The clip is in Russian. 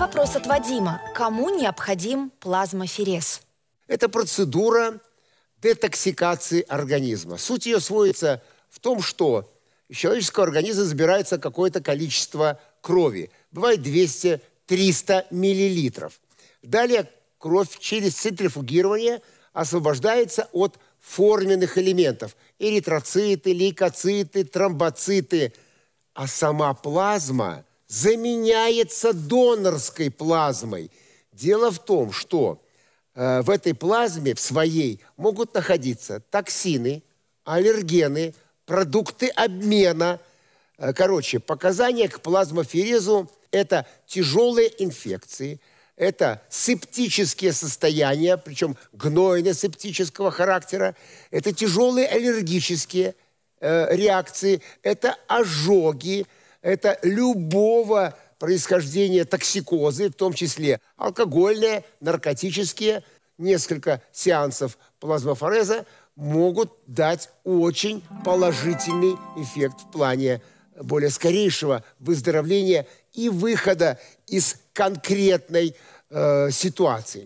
Вопрос от Вадима. Кому необходим плазмоферез? Это процедура детоксикации организма. Суть ее сводится в том, что из человеческого организма забирается какое-то количество крови. Бывает 200-300 миллилитров. Далее кровь через центрифугирование освобождается от форменных элементов. Эритроциты, лейкоциты, тромбоциты. А сама плазма – заменяется донорской плазмой. Дело в том, что э, в этой плазме, в своей, могут находиться токсины, аллергены, продукты обмена. Э, короче, показания к плазмоферезу – это тяжелые инфекции, это септические состояния, причем гнойно-септического характера, это тяжелые аллергические э, реакции, это ожоги – это любого происхождения токсикозы, в том числе алкогольные, наркотические, несколько сеансов плазмофореза могут дать очень положительный эффект в плане более скорейшего выздоровления и выхода из конкретной э, ситуации.